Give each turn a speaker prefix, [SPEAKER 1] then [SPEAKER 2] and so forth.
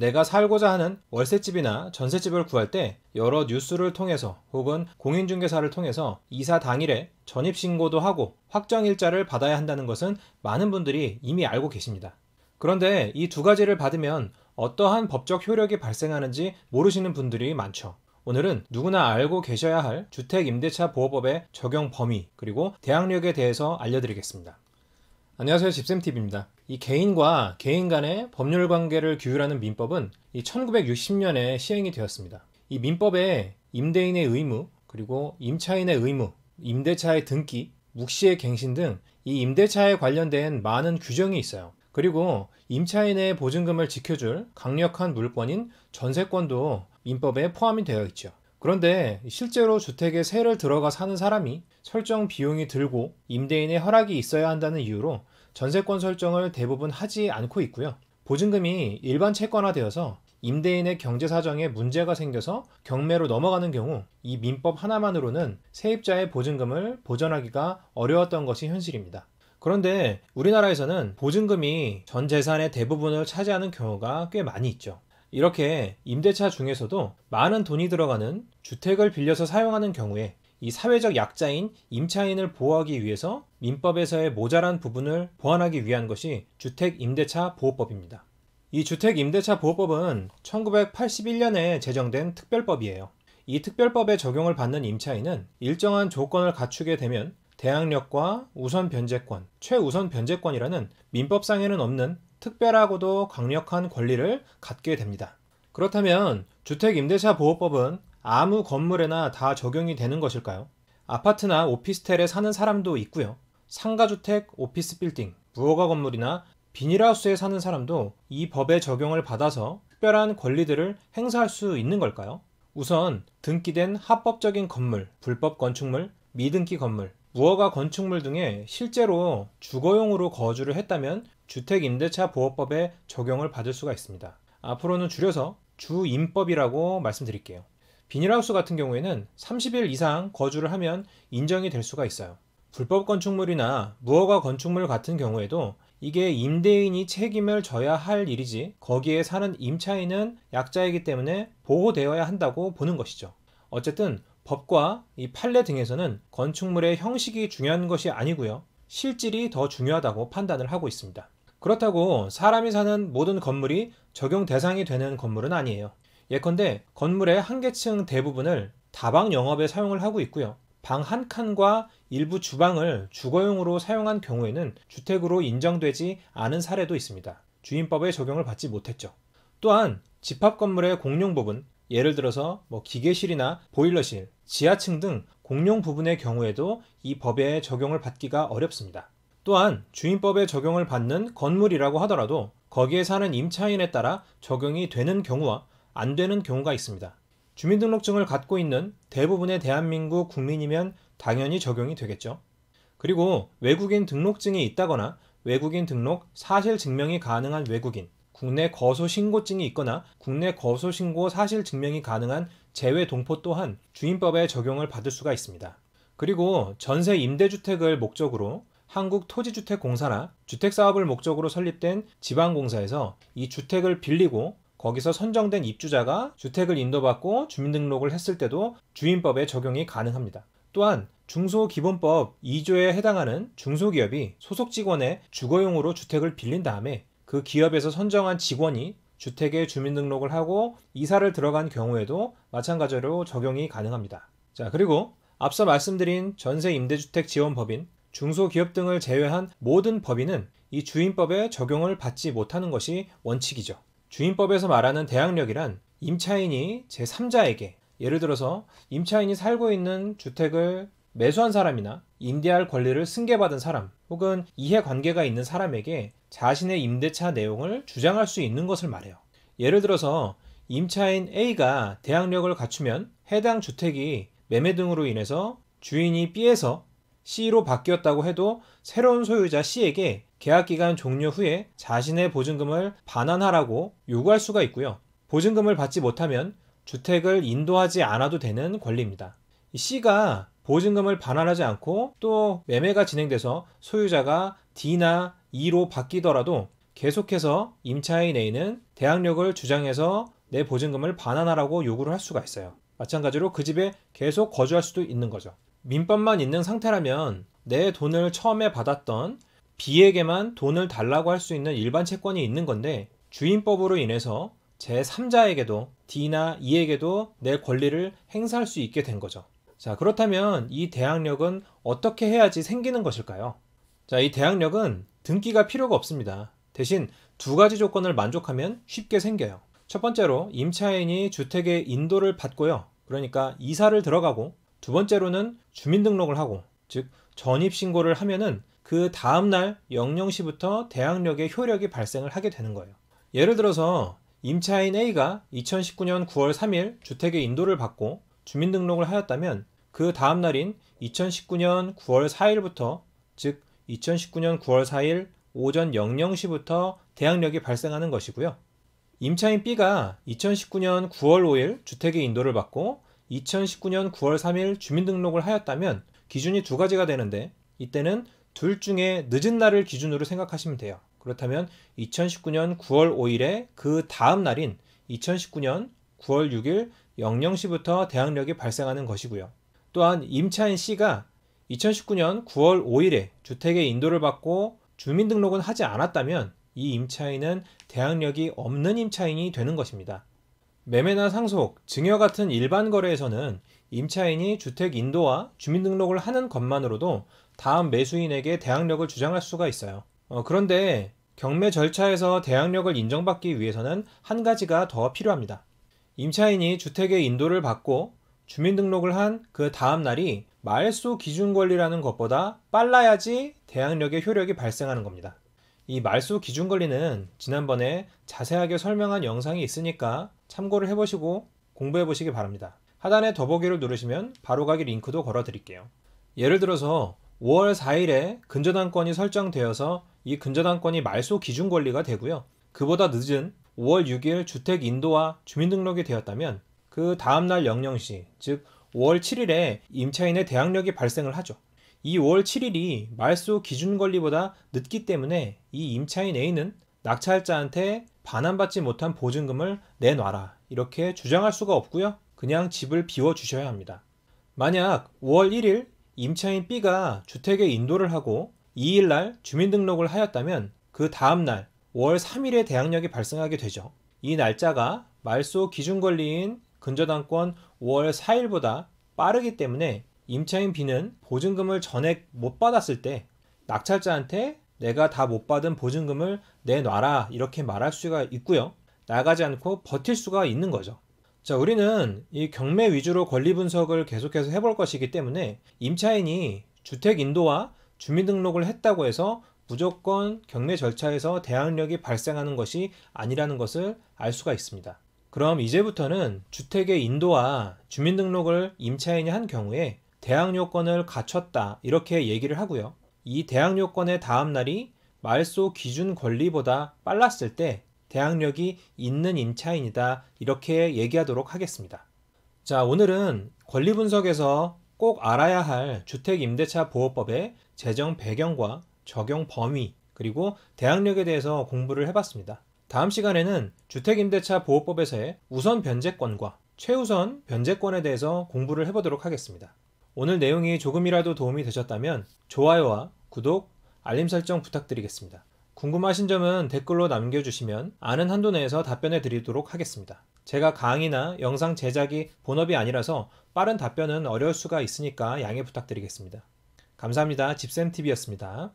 [SPEAKER 1] 내가 살고자 하는 월세집이나 전세집을 구할 때 여러 뉴스를 통해서 혹은 공인중개사를 통해서 이사 당일에 전입신고도 하고 확정일자를 받아야 한다는 것은 많은 분들이 이미 알고 계십니다. 그런데 이 두 가지를 받으면 어떠한 법적 효력이 발생하는지 모르시는 분들이 많죠. 오늘은 누구나 알고 계셔야 할 주택임대차보호법의 적용 범위 그리고 대항력에 대해서 알려드리겠습니다. 안녕하세요. 집쌤TV입니다. 이 개인과 개인 간의 법률 관계를 규율하는 민법은 이 1960년에 시행이 되었습니다. 이 민법에 임대인의 의무, 그리고 임차인의 의무, 임대차의 등기, 묵시의 갱신 등 이 임대차에 관련된 많은 규정이 있어요. 그리고 임차인의 보증금을 지켜줄 강력한 물권인 전세권도 민법에 포함이 되어 있죠. 그런데 실제로 주택에 세를 들어가 사는 사람이 설정 비용이 들고 임대인의 허락이 있어야 한다는 이유로 전세권 설정을 대부분 하지 않고 있고요. 보증금이 일반 채권화되어서 임대인의 경제 사정에 문제가 생겨서 경매로 넘어가는 경우 이 민법 하나만으로는 세입자의 보증금을 보전하기가 어려웠던 것이 현실입니다. 그런데 우리나라에서는 보증금이 전 재산의 대부분을 차지하는 경우가 꽤 많이 있죠. 이렇게 임대차 중에서도 많은 돈이 들어가는 주택을 빌려서 사용하는 경우에 이 사회적 약자인 임차인을 보호하기 위해서 민법에서의 모자란 부분을 보완하기 위한 것이 주택임대차 보호법입니다. 이 주택임대차 보호법은 1981년에 제정된 특별법이에요. 이 특별법에 적용을 받는 임차인은 일정한 조건을 갖추게 되면 대항력과 우선 변제권, 최우선 변제권이라는 민법상에는 없는 특별하고도 강력한 권리를 갖게 됩니다. 그렇다면 주택임대차 보호법은 아무 건물에나 다 적용이 되는 것일까요? 아파트나 오피스텔에 사는 사람도 있고요. 상가주택, 오피스 빌딩, 무허가 건물이나 비닐하우스에 사는 사람도 이 법의 적용을 받아서 특별한 권리들을 행사할 수 있는 걸까요? 우선 등기된 합법적인 건물, 불법 건축물, 미등기 건물, 무허가 건축물 등에 실제로 주거용으로 거주를 했다면 주택임대차보호법에 적용을 받을 수가 있습니다. 앞으로는 줄여서 주임법이라고 말씀드릴게요. 비닐하우스 같은 경우에는 30일 이상 거주를 하면 인정이 될 수가 있어요. 불법 건축물이나 무허가 건축물 같은 경우에도 이게 임대인이 책임을 져야 할 일이지 거기에 사는 임차인은 약자이기 때문에 보호되어야 한다고 보는 것이죠. 어쨌든 법과 이 판례 등에서는 건축물의 형식이 중요한 것이 아니고요. 실질이 더 중요하다고 판단을 하고 있습니다. 그렇다고 사람이 사는 모든 건물이 적용 대상이 되는 건물은 아니에요. 예컨대 건물의 한계층 대부분을 다방 영업에 사용을 하고 있고요. 방 한 칸과 일부 주방을 주거용으로 사용한 경우에는 주택으로 인정되지 않은 사례도 있습니다. 주인법에 적용을 받지 못했죠. 또한 집합 건물의 공용 부분, 예를 들어서 뭐 기계실이나 보일러실, 지하층 등 공용 부분의 경우에도 이법에 적용을 받기가 어렵습니다. 또한 주인법에 적용을 받는 건물이라고 하더라도 거기에 사는 임차인에 따라 적용이 되는 경우와 안 되는 경우가 있습니다. 주민등록증을 갖고 있는 대부분의 대한민국 국민이면 당연히 적용이 되겠죠. 그리고 외국인 등록증이 있다거나 외국인 등록 사실 증명이 가능한 외국인, 국내 거소 신고증이 있거나 국내 거소 신고 사실 증명이 가능한 재외 동포 또한 주임법에 적용을 받을 수가 있습니다. 그리고 전세 임대주택을 목적으로 한국토지주택공사나 주택사업을 목적으로 설립된 지방공사에서 이 주택을 빌리고 거기서 선정된 입주자가 주택을 인도받고 주민등록을 했을 때도 주임법의 적용이 가능합니다. 또한 중소기본법 2조에 해당하는 중소기업이 소속 직원의 주거용으로 주택을 빌린 다음에 그 기업에서 선정한 직원이 주택에 주민등록을 하고 이사를 들어간 경우에도 마찬가지로 적용이 가능합니다. 자, 그리고 앞서 말씀드린 전세 임대주택 지원 법인, 중소기업 등을 제외한 모든 법인은 이주인법에 적용을 받지 못하는 것이 원칙이죠. 주인법에서 말하는 대항력이란 임차인이 제3자에게 예를 들어서 임차인이 살고 있는 주택을 매수한 사람이나 임대할 권리를 승계받은 사람 혹은 이해관계가 있는 사람에게 자신의 임대차 내용을 주장할 수 있는 것을 말해요. 예를 들어서 임차인 A가 대항력을 갖추면 해당 주택이 매매 등으로 인해서 주인이 B에서 C로 바뀌었다고 해도 새로운 소유자 C에게 계약기간 종료 후에 자신의 보증금을 반환하라고 요구할 수가 있고요. 보증금을 받지 못하면 주택을 인도하지 않아도 되는 권리입니다. C가 보증금을 반환하지 않고 또 매매가 진행돼서 소유자가 D나 E로 바뀌더라도 계속해서 임차인 A는 대항력을 주장해서 내 보증금을 반환하라고 요구를 할 수가 있어요. 마찬가지로 그 집에 계속 거주할 수도 있는 거죠. 민법만 있는 상태라면 내 돈을 처음에 받았던 B에게만 돈을 달라고 할 수 있는 일반 채권이 있는 건데 주인법으로 인해서 제3자에게도 D나 E에게도 내 권리를 행사할 수 있게 된 거죠. 자, 그렇다면 이 대항력은 어떻게 해야지 생기는 것일까요? 자, 이 대항력은 등기가 필요가 없습니다. 대신 두 가지 조건을 만족하면 쉽게 생겨요. 첫 번째로 임차인이 주택의 인도를 받고요. 그러니까 이사를 들어가고 두 번째로는 주민등록을 하고 즉 전입신고를 하면은 그 다음날 00시부터 대항력의 효력이 발생을 하게 되는 거예요. 예를 들어서 임차인 A가 2019년 9월 3일 주택의 인도를 받고 주민등록을 하였다면 그 다음 날인 2019년 9월 4일부터 즉 2019년 9월 4일 오전 00시부터 대항력이 발생하는 것이고요. 임차인 B가 2019년 9월 5일 주택의 인도를 받고 2019년 9월 3일 주민등록을 하였다면 기준이 두 가지가 되는데 이때는 둘 중에 늦은 날을 기준으로 생각하시면 돼요. 그렇다면 2019년 9월 5일에 그 다음 날인 2019년 9월 6일 00시부터 대항력이 발생하는 것이고요. 또한 임차인 씨가 2019년 9월 5일에 주택의 인도를 받고 주민등록은 하지 않았다면 이 임차인은 대항력이 없는 임차인이 되는 것입니다. 매매나 상속, 증여 같은 일반 거래에서는 임차인이 주택 인도와 주민등록을 하는 것만으로도 다음 매수인에게 대항력을 주장할 수가 있어요. 어, 그런데 경매 절차에서 대항력을 인정받기 위해서는 한 가지가 더 필요합니다. 임차인이 주택의 인도를 받고 주민등록을 한 그 다음 날이 말소 기준 권리라는 것보다 빨라야지 대항력의 효력이 발생하는 겁니다. 이 말소 기준 권리는 지난번에 자세하게 설명한 영상이 있으니까 참고를 해보시고 공부해 보시기 바랍니다. 하단에 더보기를 누르시면 바로가기 링크도 걸어 드릴게요. 예를 들어서 5월 4일에 근저당권이 설정되어서 이 근저당권이 말소 기준 권리가 되고요. 그보다 늦은 5월 6일 주택 인도와 주민등록이 되었다면 그 다음날 00시, 즉 5월 7일에 임차인의 대항력이 발생을 하죠. 이 5월 7일이 말소 기준 권리보다 늦기 때문에 이 임차인 A는 낙찰자한테 반환받지 못한 보증금을 내놔라 이렇게 주장할 수가 없고요. 그냥 집을 비워 주셔야 합니다. 만약 5월 1일 임차인 B가 주택에 인도를 하고 2일 날 주민등록을 하였다면 그 다음 날 5월 3일에 대항력이 발생하게 되죠. 이 날짜가 말소 기준권리인 근저당권 5월 4일보다 빠르기 때문에 임차인 B는 보증금을 전액 못 받았을 때 낙찰자한테 내가 다 못 받은 보증금을 내놔라 이렇게 말할 수가 있고요. 나가지 않고 버틸 수가 있는 거죠. 자, 우리는 이 경매 위주로 권리 분석을 계속해서 해볼 것이기 때문에 임차인이 주택 인도와 주민등록을 했다고 해서 무조건 경매 절차에서 대항력이 발생하는 것이 아니라는 것을 알 수가 있습니다. 그럼 이제부터는 주택의 인도와 주민등록을 임차인이 한 경우에 대항 요건을 갖췄다 이렇게 얘기를 하고요. 이 대항 요건의 다음 날이 말소 기준 권리보다 빨랐을 때 대항력이 있는 임차인이다 이렇게 얘기하도록 하겠습니다. 자 오늘은 권리 분석에서 꼭 알아야 할 주택임대차보호법의 제정 배경과 적용 범위 그리고 대항력에 대해서 공부를 해봤습니다. 다음 시간에는 주택임대차보호법에서의 우선 변제권과 최우선 변제권에 대해서 공부를 해보도록 하겠습니다. 오늘 내용이 조금이라도 도움이 되셨다면 좋아요와 구독, 알림 설정 부탁드리겠습니다. 궁금하신 점은 댓글로 남겨주시면 아는 한도 내에서 답변해 드리도록 하겠습니다. 제가 강의나 영상 제작이 본업이 아니라서 빠른 답변은 어려울 수가 있으니까 양해 부탁드리겠습니다. 감사합니다. 집쌤TV였습니다.